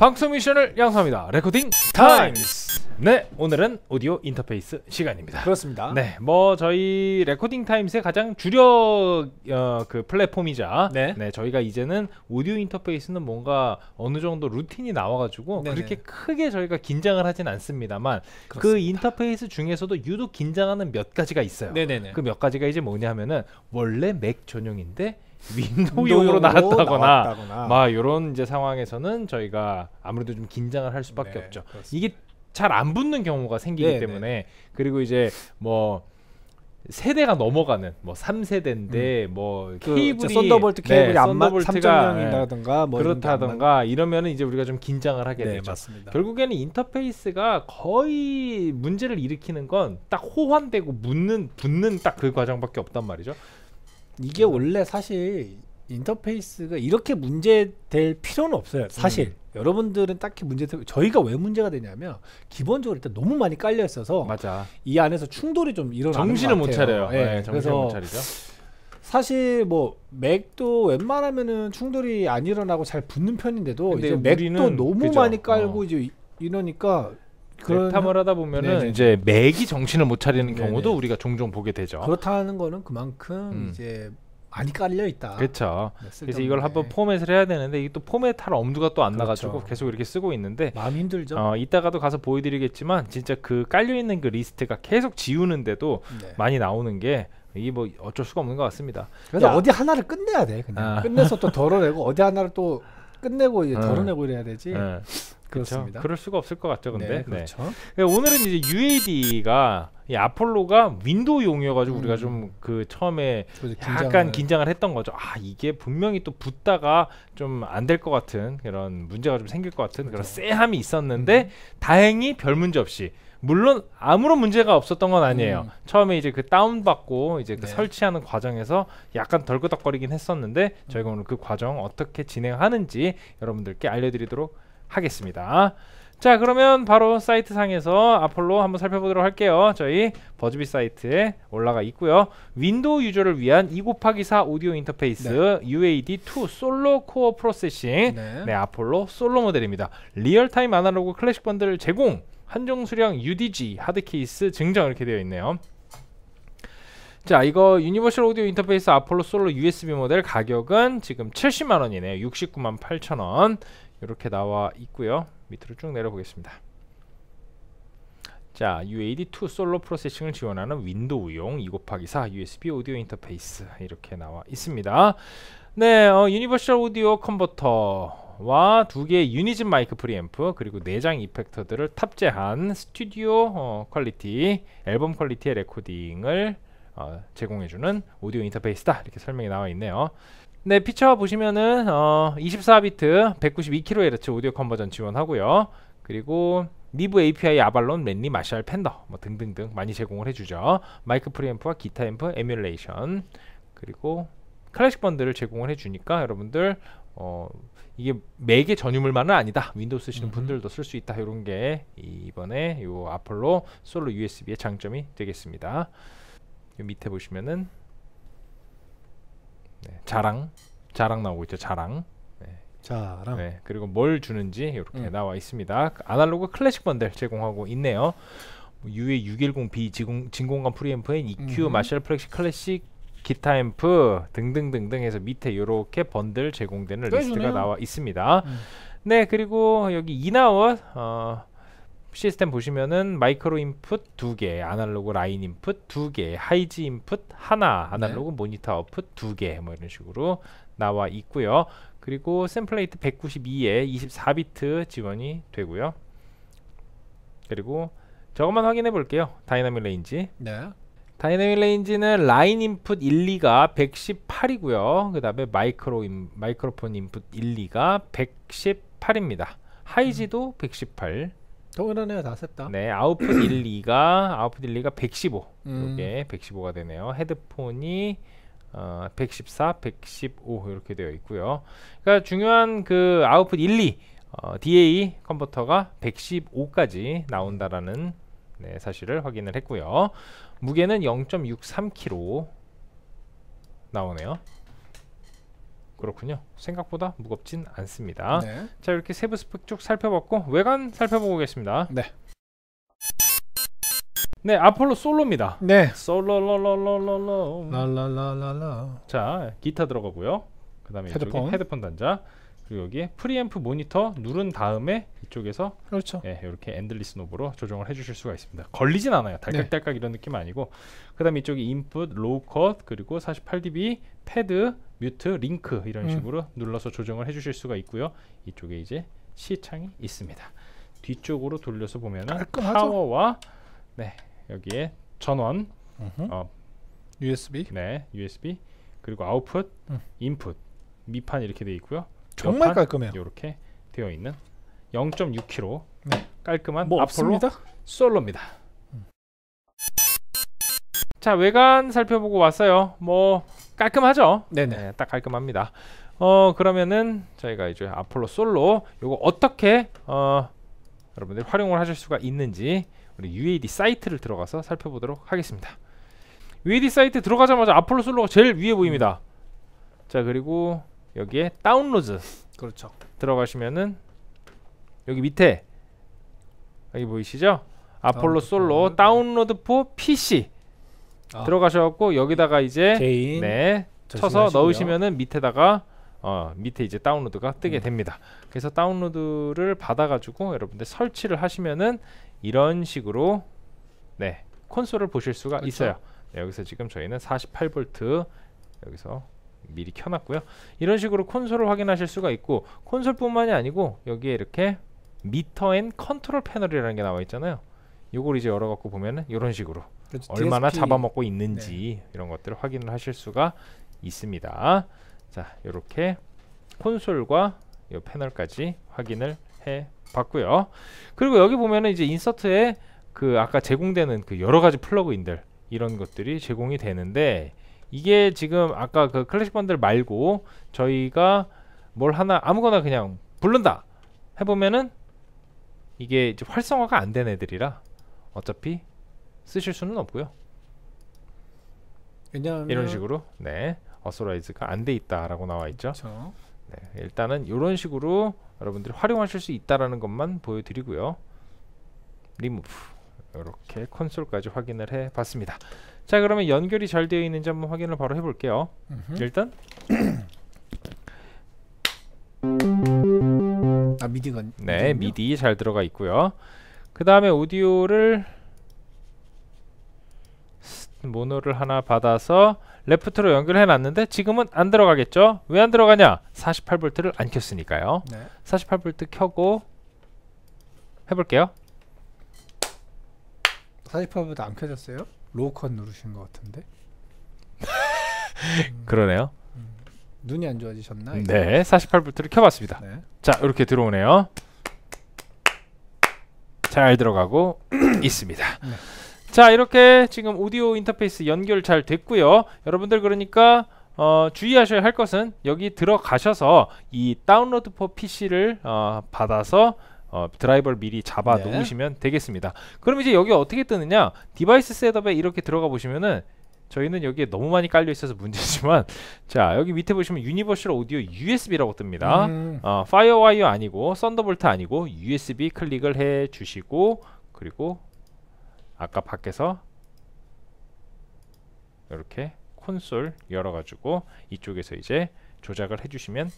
방송 미션을 양성합니다. 레코딩 타임스! 네, 오늘은 오디오 인터페이스 시간입니다. 그렇습니다. 네, 뭐 저희 레코딩 타임스의 가장 주력 어, 그 플랫폼이자 네. 네. 저희가 이제는 오디오 인터페이스는 뭔가 어느 정도 루틴이 나와가지고 네네. 그렇게 크게 저희가 긴장을 하진 않습니다만 그 그렇습니다. 그 인터페이스 중에서도 유독 긴장하는 몇 가지가 있어요. 네네네. 그 몇 가지가 이제 뭐냐면은 원래 맥 전용인데 윈도우용으로 나왔다거나, 막 이런 이제 상황에서는 저희가 아무래도 좀 긴장을 할 수밖에 네, 없죠. 그렇습니다. 이게 잘안 붙는 경우가 생기기 네네. 네. 때문에 그리고 이제 뭐 세대가 넘어가는 뭐 3세대인데 음. 뭐 그 케이블이 썬더볼트 네, 케이블이 네, 안 맞, 3.0이라든가 뭐 그렇다든가 이러면은 이제 우리가 좀 긴장을 하게 네, 되죠. 맞습니다. 결국에는 인터페이스가 거의 문제를 일으키는 건 딱 호환되고 묻는 붙는 딱 그 과정밖에 없단 말이죠. 이게 음. 원래 사실 인터페이스가 이렇게 문제될 필요는 없어요. 사실. 음. 여러분들은 딱히 문제 저희가 왜 문제가 되냐면 기본적으로 일단 너무 많이 깔려 있어서 맞아. 이 안에서 충돌이 좀 일어나는 정신을 못 차려요. 네, 네, 정신을 못 차리죠. 사실 뭐 맥도 웬만하면은 충돌이 안 일어나고 잘 붙는 편인데도 이제 맥도 너무 그죠. 많이 깔고 어. 이제 이러니까 그런 탐을 하다 보면은 네네. 네. 이제 맥이 정신을 못 차리는 네, 경우도 네네. 우리가 종종 보게 되죠. 그렇다는 거는 그만큼 음. 이제 많이 깔려 있다. 그렇죠. 그래서 이걸 한번 포맷을 해야 되는데 이게 또 포맷할 엄두가 또 안 나가지고 그렇죠. 계속 이렇게 쓰고 있는데 마음 힘들죠. 어, 이따가도 가서 보여드리겠지만 진짜 그 깔려 있는 그 리스트가 계속 지우는데도 네. 많이 나오는 게 이게 뭐 어쩔 수가 없는 것 같습니다. 그래서 야. 어디 하나를 끝내야 돼. 그냥 아. 끝내서 또 덜어내고 어디 하나를 또 끝내고 이제 네. 덜어내고 이래야 되지. 네. 그렇습니다. 그럴 수가 없을 것 같죠, 근데. 네, 그렇죠. 네. 그 오늘은 이제 UAD가 이 아폴로가 윈도우용이어가지고 음. 우리가 좀 그 처음에 긴장을. 약간 긴장을 했던 거죠. 아 이게 분명히 또 붙다가 좀 안 될 것 같은 그런 문제가 좀 생길 것 같은 그렇죠. 그런 쎄함이 있었는데 음. 다행히 별 문제 없이 물론 아무런 문제가 없었던 건 아니에요. 음. 처음에 이제 그 다운받고 이제 그 네. 설치하는 과정에서 약간 덜그덕거리긴 했었는데 저희가 음. 오늘 그 과정 어떻게 진행하는지 여러분들께 알려드리도록 하겠습니다. 자 그러면 바로 사이트 상에서 아폴로 한번 살펴보도록 할게요 저희 버즈비 사이트에 올라가 있고요 윈도우 유저를 위한 2 곱하기 4 오디오 인터페이스 네. UAD2 솔로 코어 프로세싱 네. 네 아폴로 솔로 모델입니다 리얼타임 아날로그 클래식 번들 제공 한정 수량 UDG 하드 케이스 증정 이렇게 되어 있네요 자 이거 유니버셜 오디오 인터페이스 아폴로 솔로 USB 모델 가격은 지금 70만원이네요 69만 8천원 이렇게 나와 있고요 밑으로 쭉 내려보겠습니다. 자, UAD2 솔로 프로세싱을 지원하는 윈도우용 2 곱하기 4 USB 오디오 인터페이스 이렇게 나와 있습니다. 네, 어, 유니버셜 오디오 컨버터와 두 개의 유니즘 마이크 프리앰프 그리고 내장 이펙터들을 탑재한 스튜디오 어, 퀄리티, 앨범 퀄리티의 레코딩을 어, 제공해주는 오디오 인터페이스다 이렇게 설명이 나와 있네요 네, 피처 보시면은 어, 24비트 192kHz 오디오 컨버전 지원하고요. 그리고 미브 API 아발론, 랜니 마샬, 팬더 뭐 등등등 많이 제공을 해주죠. 마이크 프리앰프와 기타 앰프, 에뮬레이션 그리고 클래식 번들을 제공을 해주니까 여러분들 어, 이게 맥의 전유물만은 아니다. 윈도우 쓰시는 분들도 쓸 수 있다. 이런 게 이번에 요 아폴로 솔로 USB의 장점이 되겠습니다. 밑에 보시면은 네, 자랑 자랑 나오고 있죠 자랑 네. 자랑 네, 그리고 뭘 주는지 이렇게 음. 나와 있습니다 아날로그 클래식 번들 제공하고 있네요 UA610B 뭐 진공, 진공관 프리앰프인 EQ 음. 마셜 플렉시 클래식 기타 앰프 등등등등 해서 밑에 이렇게 번들 제공되는 리스트가 나와 있습니다 음. 네 그리고 여기 이나원 어, 시스템 보시면은 마이크로 인풋 두 개, 아날로그 라인 인풋 두 개, 하이지 인풋 하나, 아날로그 네. 모니터 아웃풋 두 개, 뭐 이런 식으로 나와 있고요. 그리고 샘플레이트 192에 24비트 지원이 되고요. 그리고 저것만 확인해 볼게요. 다이나믹 레인지. 네. 다이나믹 레인지는 라인 인풋 1, 2가 118이고요. 그 다음에 마이크로 인, 마이크로폰 인풋 1, 2가 118입니다. 하이지도 음. 118. 동일하네요. 다 셌다. 네, 아웃풋 1, 2가 아웃풋 1, 2가 115. 음. 이게 115가 되네요. 헤드폰이 어, 114, 115 이렇게 되어 있고요. 그러니까 중요한 그 아웃풋 1, 2 어, DA 컨버터가 115까지 나온다라는 네, 사실을 확인을 했고요. 무게는 0.63kg 나오네요. 그렇군요. 생각보다 무겁진 않습니다. 네. 자 이렇게 세부 스펙 쭉 살펴봤고 외관 살펴보겠습니다. 네. 네 아폴로 솔로입니다. 네. 솔로로로로로로. 랄랄랄랄라. 자 기타 들어가고요. 그다음에 헤드폰. 헤드폰 단자. 그리고 여기에 프리앰프 모니터 누른 다음에 이쪽에서 그렇죠. 예, 이렇게 엔들리스 노브로 조정을 해주실 수가 있습니다. 걸리진 않아요. 달깍달깍 네. 이런 느낌 아니고 그다음 에 이쪽에 인풋, 로우 컷 그리고 48dB 패드, 뮤트, 링크 이런 음. 식으로 눌러서 조정을 해주실 수가 있고요. 이쪽에 이제 시창이 있습니다. 뒤쪽으로 돌려서 보면은 파워와 네 여기에 전원 어, USB 네 USB 그리고 아웃풋, 음. 인풋 미판 이렇게 돼 있고요. 정말 깔끔해요. 이렇게 되어 있는 0.6kg 네. 깔끔한 뭐 아폴로 솔로입니다. 자 외관 살펴보고 왔어요. 뭐 깔끔하죠? 네네. 네, 딱 깔끔합니다. 어 그러면은 저희가 이제 아폴로 솔로 요거 어떻게 어 여러분들 활용을 하실 수가 있는지 우리 UAD 사이트를 들어가서 살펴보도록 하겠습니다. UAD 사이트 들어가자마자 아폴로 솔로가 제일 위에 보입니다. 음. 자 그리고 여기에 다운로드 그렇죠. 들어가시면은 여기 밑에 여기 보이시죠? 아폴로 다운로드 솔로 다운로드 포 PC 아. 들어가셔갖고 여기다가 이제 개인. 네 쳐서 조심하시고요. 넣으시면은 밑에다가 어 밑에 이제 다운로드가 뜨게 음. 됩니다. 그래서 다운로드를 받아가지고 여러분들 설치를 하시면은 이런 식으로 네 콘솔을 보실 수가 그렇 있어요. 네, 여기서 지금 저희는 48V 여기서 미리 켜놨고요 이런 식으로 콘솔을 확인하실 수가 있고 콘솔뿐만이 아니고 여기에 이렇게 미터 앤 컨트롤 패널이라는 게 나와 있잖아요 요걸 이제 열어갖고 보면은 이런 식으로 그렇죠. 얼마나 DSP. 잡아먹고 네. 있는지 네. 이런 것들을 확인을 하실 수가 있습니다 자 이렇게 콘솔과 요 패널까지 확인을 해 봤고요 그리고 여기 보면은 이제 인서트에 그 아까 제공되는 그 여러 가지 플러그인들 이런 것들이 제공이 되는데 이게 지금 아까 그 클래식 번들 말고 저희가 뭘 하나 아무거나 그냥 부른다 해보면은 이게 이제 활성화가 안 된 애들이라 어차피 쓰실 수는 없고요 왜냐하면 이런 식으로 네 어소라이즈가 안 돼 있다라고 나와 있죠 그렇 네, 일단은 이런 식으로 여러분들이 활용하실 수 있다라는 것만 보여드리고요 리무브 이렇게 콘솔까지 확인을 해봤습니다 자 그러면 연결이 잘 되어 있는지 한번 확인을 바로 해볼게요 음흠. 일단 아 미디가 네미디 네, 미디 잘 들어가 있고요 그 다음에 오디오를 모노를 하나 받아서 레프트로 연결해 놨는데 지금은 안 들어가겠죠 왜 안 들어가냐 48V를 안 켰으니까요 네. 48V 켜고 해볼게요 48V 안 켜졌어요? 로우컷 누르신 것 같은데. 음, 그러네요. 음, 눈이 안 좋아지셨나? 이 네, 48볼트를 켜봤습니다. 네. 자, 이렇게 들어오네요. 잘 들어가고 있습니다. 네. 자, 이렇게 지금 오디오 인터페이스 연결 잘 됐고요. 여러분들 그러니까 어, 주의하셔야 할 것은 여기 들어가셔서 이 다운로드 포 PC를 어, 받아서 어, 드라이버를 미리 잡아 네. 놓으시면 되겠습니다. 그럼 이제 여기 어떻게 뜨느냐? 디바이스 셋업에 이렇게 들어가 보시면은 저희는 여기에 너무 많이 깔려 있어서 문제지만 자 여기 밑에 보시면 유니버셜 오디오 USB라고 뜹니다. 음. 어, 파이어와이어 아니고 썬더볼트 아니고 USB 클릭을 해 주시고 그리고 아까 밖에서 이렇게 콘솔 열어가지고 이쪽에서 이제 조작을 해주시면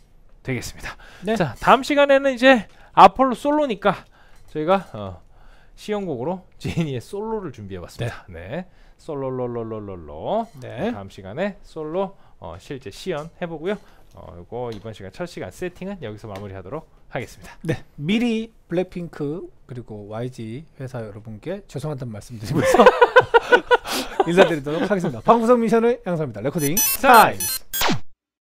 되겠습니다. 네. 자 다음 시간에는 이제 아폴로 솔로니까 저희가 어, 시연곡으로 제니의 솔로를 준비해봤습니다. 네. 네. 솔로롤롤롤롤로 네. 다음 시간에 솔로 어, 실제 시연 해보고요. 어, 이거 이번 시간 첫 시간 세팅은 여기서 마무리하도록 하겠습니다. 네, 미리 블랙핑크 그리고 YG 회사 여러분께 죄송하다는 말씀드리면서 인사드리도록 하겠습니다. 방구석 미션을 양성합니다. 레코딩 타임.